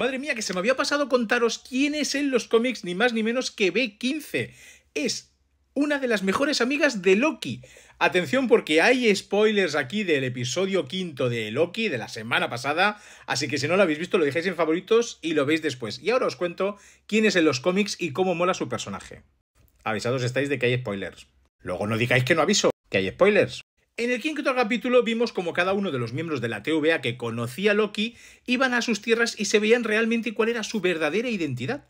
Madre mía, que se me había pasado contaros quién es en los cómics, ni más ni menos que B15. Es una de las mejores amigas de Loki. Atención porque hay spoilers aquí del episodio quinto de Loki de la semana pasada, así que si no lo habéis visto lo dejáis en favoritos y lo veis después. Y ahora os cuento quién es en los cómics y cómo mola su personaje. Avisados estáis de que hay spoilers. Luego no digáis que no aviso, que hay spoilers. En el quinto capítulo vimos como cada uno de los miembros de la TVA que conocía a Loki iban a sus tierras y se veían realmente cuál era su verdadera identidad.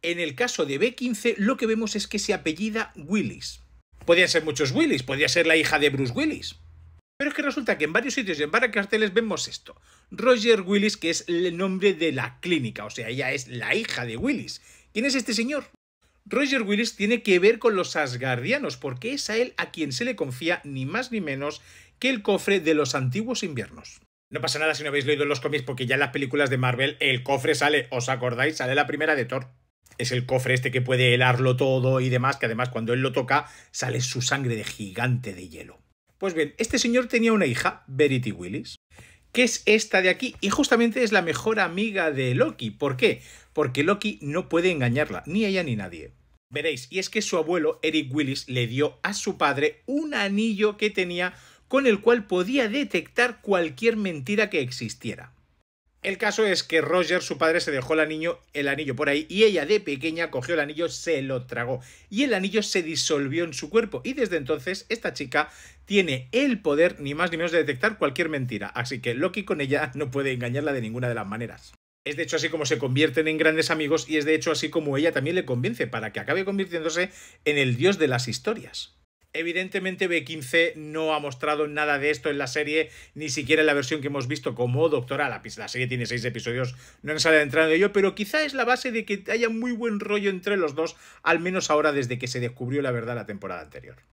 En el caso de B15 lo que vemos es que se apellida Willis. Podían ser muchos Willis, podía ser la hija de Bruce Willis. Pero es que resulta que en varios sitios y en varios carteles vemos esto. Roger Willis, que es el nombre de la clínica, o sea, ella es la hija de Willis. ¿Quién es este señor? Roger Willis tiene que ver con los asgardianos, porque es a él a quien se le confía ni más ni menos que el cofre de los antiguos inviernos. No pasa nada si no habéis leído los cómics, porque ya en las películas de Marvel el cofre sale, ¿os acordáis? Sale la primera de Thor. Es el cofre este que puede helarlo todo y demás, que además cuando él lo toca sale su sangre de gigante de hielo. Pues bien, este señor tenía una hija, Verity Willis, que es esta de aquí, y justamente es la mejor amiga de Loki. ¿Por qué? Porque Loki no puede engañarla, ni ella ni nadie. Veréis, y es que su abuelo, Eric Willis, le dio a su padre un anillo que tenía con el cual podía detectar cualquier mentira que existiera. El caso es que Roger, su padre, se dejó el anillo, el anillo por ahí y ella de pequeña cogió el anillo, se lo tragó y el anillo se disolvió en su cuerpo y desde entonces esta chica tiene el poder ni más ni menos de detectar cualquier mentira, así que Loki con ella no puede engañarla de ninguna de las maneras. Es de hecho así como se convierten en grandes amigos y es de hecho así como ella también le convence para que acabe convirtiéndose en el dios de las historias. Evidentemente B15 no ha mostrado nada de esto en la serie, ni siquiera en la versión que hemos visto como Doctora. La, la serie tiene seis episodios, no han salido de ello, pero quizá es la base de que haya muy buen rollo entre los dos, al menos ahora desde que se descubrió la verdad la temporada anterior.